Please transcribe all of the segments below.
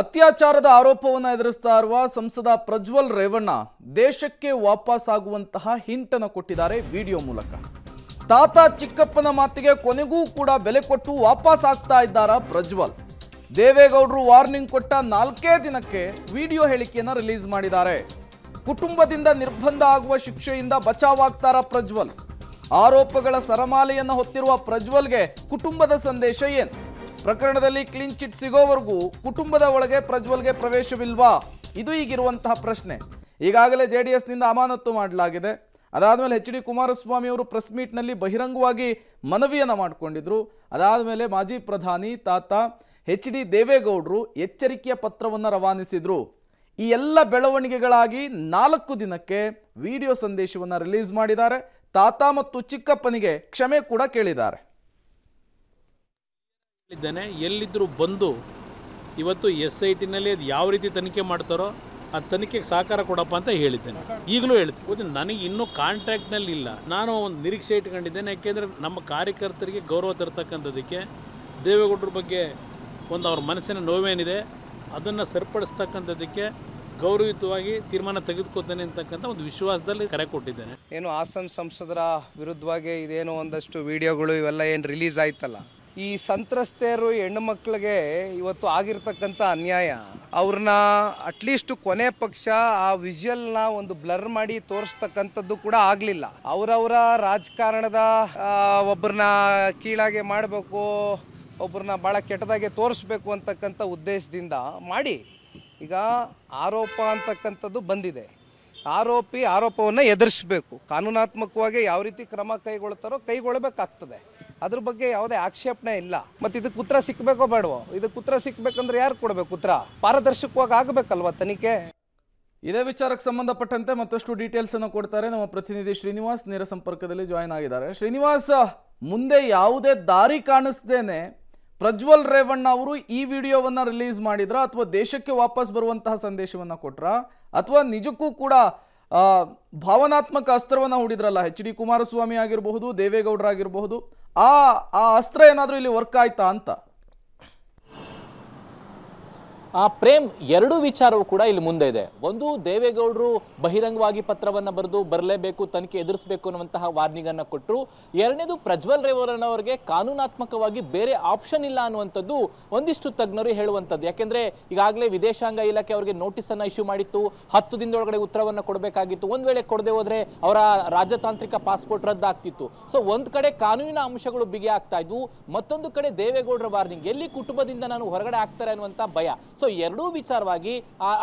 ಅತ್ಯಾಚಾರದ ಆರೋಪವನ್ನು ಎದುರಿಸ್ತಾ ಇರುವ ಸಂಸದ ಪ್ರಜ್ವಲ್ ರೇವಣ್ಣ ದೇಶಕ್ಕೆ ವಾಪಸ್ಸಾಗುವಂತಹ ಹಿಂಟನ್ನು ಕೊಟ್ಟಿದ್ದಾರೆ ವಿಡಿಯೋ ಮೂಲಕ ತಾತ ಚಿಕ್ಕಪ್ಪನ ಮಾತಿಗೆ ಕೊನೆಗೂ ಕೂಡ ಬೆಲೆ ಕೊಟ್ಟು ವಾಪಸ್ ಆಗ್ತಾ ಇದ್ದಾರ ಪ್ರಜ್ವಲ್ ದೇವೇಗೌಡರು ವಾರ್ನಿಂಗ್ ಕೊಟ್ಟ ನಾಲ್ಕೇ ದಿನಕ್ಕೆ ವಿಡಿಯೋ ಹೇಳಿಕೆಯನ್ನು ರಿಲೀಸ್ ಮಾಡಿದ್ದಾರೆ ಕುಟುಂಬದಿಂದ ನಿರ್ಬಂಧ ಆಗುವ ಶಿಕ್ಷೆಯಿಂದ ಬಚಾವಾಗ್ತಾರ ಪ್ರಜ್ವಲ್ ಆರೋಪಗಳ ಸರಮಾಲೆಯನ್ನು ಹೊತ್ತಿರುವ ಪ್ರಜ್ವಲ್ಗೆ ಕುಟುಂಬದ ಸಂದೇಶ ಏನು ಪ್ರಕರಣದಲ್ಲಿ ಕ್ಲೀನ್ ಚಿಟ್ ಸಿಗೋವರೆಗೂ ಕುಟುಂಬದ ಒಳಗೆ ಪ್ರಜ್ವಲ್ಗೆ ಪ್ರವೇಶವಿಲ್ವಾ ಇದು ಈಗಿರುವಂತಹ ಪ್ರಶ್ನೆ ಈಗಾಗಲೇ ಜೆ ಡಿ ಎಸ್ನಿಂದ ಅಮಾನತ್ತು ಮಾಡಲಾಗಿದೆ ಅದಾದಮೇಲೆ ಎಚ್ ಡಿ ಕುಮಾರಸ್ವಾಮಿ ಅವರು ಪ್ರೆಸ್ ಮೀಟ್ನಲ್ಲಿ ಬಹಿರಂಗವಾಗಿ ಮನವಿಯನ್ನು ಮಾಡಿಕೊಂಡಿದ್ರು ಮೇಲೆ ಮಾಜಿ ಪ್ರಧಾನಿ ತಾತ ಎಚ್ ಡಿ ದೇವೇಗೌಡರು ಎಚ್ಚರಿಕೆಯ ಪತ್ರವನ್ನು ರವಾನಿಸಿದರು ಈ ಎಲ್ಲ ಬೆಳವಣಿಗೆಗಳಾಗಿ ನಾಲ್ಕು ದಿನಕ್ಕೆ ವಿಡಿಯೋ ಸಂದೇಶವನ್ನು ರಿಲೀಸ್ ಮಾಡಿದ್ದಾರೆ ತಾತ ಮತ್ತು ಚಿಕ್ಕಪ್ಪನಿಗೆ ಕ್ಷಮೆ ಕೂಡ ಕೇಳಿದ್ದಾರೆ ಹೇಳಿದ್ದೇನೆ ಎಲ್ಲಿದ್ದರೂ ಬಂದು ಇವತ್ತು ಎಸ್ ಐ ಟಿನಲ್ಲಿ ಅದು ಯಾವ ರೀತಿ ತನಿಖೆ ಮಾಡ್ತಾರೋ ಆ ತನಿಖೆಗೆ ಸಹಕಾರ ಕೊಡಪ್ಪ ಅಂತ ಹೇಳಿದ್ದೇನೆ ಈಗಲೂ ಹೇಳ್ತೀನಿ ನನಗೆ ಇನ್ನೂ ಕಾಂಟ್ಯಾಕ್ಟ್ನಲ್ಲಿ ಇಲ್ಲ ನಾನು ಒಂದು ನಿರೀಕ್ಷೆ ಇಟ್ಕೊಂಡಿದ್ದೇನೆ ಯಾಕೆಂದರೆ ನಮ್ಮ ಕಾರ್ಯಕರ್ತರಿಗೆ ಗೌರವ ತರ್ತಕ್ಕಂಥದಕ್ಕೆ ದೇವೇಗೌಡರ ಬಗ್ಗೆ ಒಂದು ಅವ್ರ ಮನಸ್ಸಿನ ನೋವೇನಿದೆ ಅದನ್ನು ಸರಿಪಡಿಸ್ತಕ್ಕಂಥದ್ದಕ್ಕೆ ಗೌರವಯುತವಾಗಿ ತೀರ್ಮಾನ ತೆಗೆದುಕೊತೇನೆ ಅಂತಕ್ಕಂಥ ಒಂದು ವಿಶ್ವಾಸದಲ್ಲಿ ಕರೆ ಕೊಟ್ಟಿದ್ದೇನೆ ಏನು ಹಾಸನ ಸಂಸದರ ವಿರುದ್ಧವಾಗಿ ಇದೇನು ಒಂದಷ್ಟು ವಿಡಿಯೋಗಳು ಇವೆಲ್ಲ ಏನು ರಿಲೀಸ್ ಆಯ್ತಲ್ಲ ಈ ಸಂತ್ರಸ್ತೆಯರು ಹೆಣ್ಣು ಮಕ್ಕಳಿಗೆ ಇವತ್ತು ಆಗಿರ್ತಕ್ಕಂಥ ಅನ್ಯಾಯ ಅವ್ರನ್ನ ಅಟ್ಲೀಸ್ಟ್ ಕೊನೆ ಪಕ್ಷ ಆ ವಿಜುವಲ್ನ ಒಂದು ಬ್ಲರ್ ಮಾಡಿ ತೋರಿಸ್ತಕ್ಕಂಥದ್ದು ಕೂಡ ಆಗಲಿಲ್ಲ ಅವರವರ ರಾಜಕಾರಣದ ಒಬ್ಬರನ್ನ ಕೀಳಾಗೆ ಮಾಡಬೇಕು ಒಬ್ಬರನ್ನ ಭಾಳ ಕೆಟ್ಟದಾಗೆ ತೋರಿಸ್ಬೇಕು ಅಂತಕ್ಕಂಥ ಉದ್ದೇಶದಿಂದ ಮಾಡಿ ಈಗ ಆರೋಪ ಅಂತಕ್ಕಂಥದ್ದು ಬಂದಿದೆ ಆರೋಪಿ ಆರೋಪವನ್ನು ಎದುರಿಸಬೇಕು ಕಾನೂನಾತ್ಮಕವಾಗಿ ಯಾವ ರೀತಿ ಕ್ರಮ ಕೈಗೊಳ್ತಾರೋ ಕೈಗೊಳ್ಳಬೇಕಾಗ್ತದೆ ಅದ್ರ ಬಗ್ಗೆ ಯಾವುದೇ ಆಕ್ಷೇಪಣೆ ಇಲ್ಲ ಮತ್ತೆ ಇದಕ್ಕೆ ಉತ್ತರ ಸಿಕ್ಕಬೇಕೋ ಬೇಡವೋ ಇದಕ್ಕೆ ಉತ್ತರ ಸಿಕ್ಕಬೇಕಂದ್ರೆ ಯಾರು ಕೊಡ್ಬೇಕು ಉತ್ತರ ಪಾರದರ್ಶಕವಾಗಿ ಆಗಬೇಕಲ್ವಾ ತನಿಖೆ ಇದೇ ವಿಚಾರಕ್ಕೆ ಸಂಬಂಧಪಟ್ಟಂತೆ ಮತ್ತಷ್ಟು ಡೀಟೇಲ್ಸ್ ಅನ್ನು ಕೊಡ್ತಾರೆ ನಮ್ಮ ಪ್ರತಿನಿಧಿ ಶ್ರೀನಿವಾಸ್ ನೇರ ಸಂಪರ್ಕದಲ್ಲಿ ಜಾಯಿನ್ ಆಗಿದ್ದಾರೆ ಶ್ರೀನಿವಾಸ್ ಮುಂದೆ ಯಾವುದೇ ದಾರಿ ಕಾಣಿಸ್ದೇನೆ ಪ್ರಜ್ವಲ್ ರೇವಣ್ಣ ಅವರು ಈ ವಿಡಿಯೋವನ್ನು ರಿಲೀಸ್ ಮಾಡಿದ್ರ ಅಥವಾ ದೇಶಕ್ಕೆ ವಾಪಸ್ ಬರುವಂತಹ ಸಂದೇಶವನ್ನು ಕೊಟ್ರ ಅಥವಾ ನಿಜಕ್ಕೂ ಕೂಡ ಭಾವನಾತ್ಮಕ ಅಸ್ತ್ರವನ್ನು ಹೂಡಿದ್ರಲ್ಲ ಎಚ್ ಡಿ ಕುಮಾರಸ್ವಾಮಿ ಆಗಿರಬಹುದು ದೇವೇಗೌಡರಾಗಿರಬಹುದು ಆ ಆ ಅಸ್ತ್ರ ಏನಾದರೂ ಇಲ್ಲಿ ವರ್ಕ್ ಆಯ್ತಾ ಅಂತ ಆ ಪ್ರೇಮ್ ಎರಡು ವಿಚಾರವೂ ಕೂಡ ಇಲ್ಲಿ ಮುಂದೆ ಇದೆ ಒಂದು ದೇವೇಗೌಡರು ಬಹಿರಂಗವಾಗಿ ಪತ್ರವನ್ನು ಬರೆದು ಬರಲೇಬೇಕು ತನಿಖೆ ಎದುರಿಸಬೇಕು ಅನ್ನುವಂತಹ ವಾರ್ನಿಂಗ್ ಅನ್ನ ಕೊಟ್ಟರು ಎರಡನೇದು ಪ್ರಜ್ವಲ್ ಅವರಿಗೆ ಕಾನೂನಾತ್ಮಕವಾಗಿ ಬೇರೆ ಆಪ್ಷನ್ ಇಲ್ಲ ಅನ್ನುವಂಥದ್ದು ಒಂದಿಷ್ಟು ತಜ್ಞರು ಹೇಳುವಂಥದ್ದು ಯಾಕೆಂದ್ರೆ ಈಗಾಗಲೇ ವಿದೇಶಾಂಗ ಇಲಾಖೆ ಅವರಿಗೆ ಅನ್ನ ಇಶ್ಯೂ ಮಾಡಿತ್ತು ಹತ್ತು ದಿನದೊಳಗಡೆ ಉತ್ತರವನ್ನು ಕೊಡಬೇಕಾಗಿತ್ತು ಒಂದ್ ವೇಳೆ ಕೊಡದೆ ಹೋದ್ರೆ ಅವರ ರಾಜತಾಂತ್ರಿಕ ಪಾಸ್ಪೋರ್ಟ್ ರದ್ದಾಗ್ತಿತ್ತು ಸೊ ಒಂದು ಕಡೆ ಕಾನೂನಿನ ಅಂಶಗಳು ಬಿಗಿ ಆಗ್ತಾ ಇದ್ವು ಮತ್ತೊಂದು ಕಡೆ ದೇವೇಗೌಡರ ವಾರ್ನಿಂಗ್ ಎಲ್ಲಿ ಕುಟುಂಬದಿಂದ ನಾನು ಹೊರಗಡೆ ಆಗ್ತಾರೆ ಅನ್ನುವಂಥ ಭಯ ಸೊ ಎರಡೂ ವಿಚಾರವಾಗಿ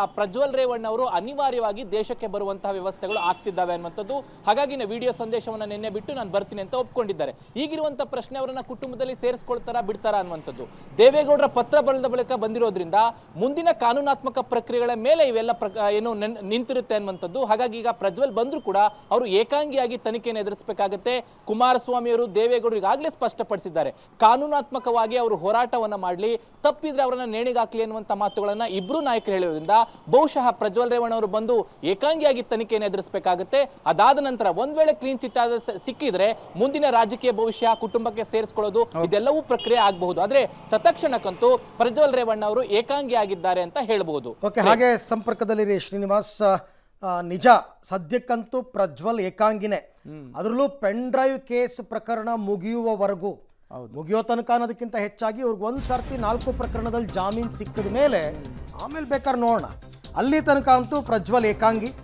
ಆ ಪ್ರಜ್ವಲ್ ರೇವಣ್ಣ ಅವರು ಅನಿವಾರ್ಯವಾಗಿ ದೇಶಕ್ಕೆ ಬರುವಂತಹ ವ್ಯವಸ್ಥೆಗಳು ಆಗ್ತಿದ್ದಾವೆ ಅನ್ನುವಂಥದ್ದು ಹಾಗಾಗಿ ವಿಡಿಯೋ ಸಂದೇಶವನ್ನ ನಿನ್ನೆ ಬಿಟ್ಟು ನಾನು ಬರ್ತೀನಿ ಅಂತ ಒಪ್ಕೊಂಡಿದ್ದಾರೆ ಈಗಿರುವಂತಹ ಪ್ರಶ್ನೆ ಅವರನ್ನ ಕುಟುಂಬದಲ್ಲಿ ಸೇರಿಸ್ಕೊಳ್ತಾರ ಬಿಡ್ತಾರಾ ಅನ್ನುವಂಥದ್ದು ದೇವೇಗೌಡರ ಪತ್ರ ಬರೆದ ಬಳಿಕ ಬಂದಿರೋದ್ರಿಂದ ಮುಂದಿನ ಕಾನೂನಾತ್ಮಕ ಪ್ರಕ್ರಿಯೆಗಳ ಮೇಲೆ ಇವೆಲ್ಲ ಏನು ನಿಂತಿರುತ್ತೆ ಅನ್ನುವಂಥದ್ದು ಹಾಗಾಗಿ ಈಗ ಪ್ರಜ್ವಲ್ ಬಂದರೂ ಕೂಡ ಅವರು ಏಕಾಂಗಿಯಾಗಿ ತನಿಖೆಯನ್ನು ಎದುರಿಸಬೇಕಾಗತ್ತೆ ಕುಮಾರಸ್ವಾಮಿ ಅವರು ದೇವೇಗೌಡರು ಈಗಾಗಲೇ ಸ್ಪಷ್ಟಪಡಿಸಿದ್ದಾರೆ ಕಾನೂನಾತ್ಮಕವಾಗಿ ಅವರು ಹೋರಾಟವನ್ನ ಮಾಡಲಿ ತಪ್ಪಿದ್ರೆ ಅವರನ್ನ ನೇಣಿಗಾಕ್ಲಿ ಅನ್ನುವಂಥ ಮಾತುಗಳನ್ನು ಇಬ್ರು ನಾಯಕರು ಹೇಳಿರೋದ್ರಿಂದ ಬಹುಶಃ ಪ್ರಜ್ವಲ್ ಅವರು ಬಂದು ಏಕಾಂಗಿಯಾಗಿ ತನಿಖೆಯನ್ನು ಎದುರಿಸಬೇಕಾಗುತ್ತೆ ಅದಾದ ನಂತರ ಒಂದ್ ವೇಳೆ ಕ್ಲೀನ್ ಚಿಟ್ ಆದ ಸಿಕ್ಕಿದ್ರೆ ಮುಂದಿನ ರಾಜಕೀಯ ಭವಿಷ್ಯ ಕುಟುಂಬಕ್ಕೆ ಸೇರಿಸ್ಕೊಳ್ಳೋದು ಇದೆಲ್ಲವೂ ಪ್ರಕ್ರಿಯೆ ಆಗಬಹುದು ಆದ್ರೆ ತತ್ಕ್ಷಣಕ್ಕಂತೂ ಪ್ರಜ್ವಲ್ ರೇವಣ್ಣ ಅವರು ಏಕಾಂಗಿ ಆಗಿದ್ದಾರೆ ಅಂತ ಹೇಳಬಹುದು ಹಾಗೆ ಸಂಪರ್ಕದಲ್ಲಿ ಶ್ರೀನಿವಾಸ್ ನಿಜ ಸದ್ಯಕ್ಕಂತೂ ಪ್ರಜ್ವಲ್ ಏಕಾಂಗಿನೇ ಅದರಲ್ಲೂ ಪೆನ್ ಡ್ರೈವ್ ಕೇಸ್ ಪ್ರಕರಣ ಮುಗಿಯುವವರೆಗೂ ಮುಗಿಯೋ ತನಕ ಅನ್ನೋದಕ್ಕಿಂತ ಹೆಚ್ಚಾಗಿ ಅವ್ರಿಗೆ ಒಂದು ಸರ್ತಿ ನಾಲ್ಕು ಪ್ರಕರಣದಲ್ಲಿ ಜಾಮೀನು ಸಿಕ್ಕಿದ ಮೇಲೆ ಆಮೇಲೆ ಬೇಕಾದ್ರೆ ನೋಡೋಣ ಅಲ್ಲಿ ತನಕ ಅಂತೂ ಪ್ರಜ್ವಲ್ ಏಕಾಂಗಿ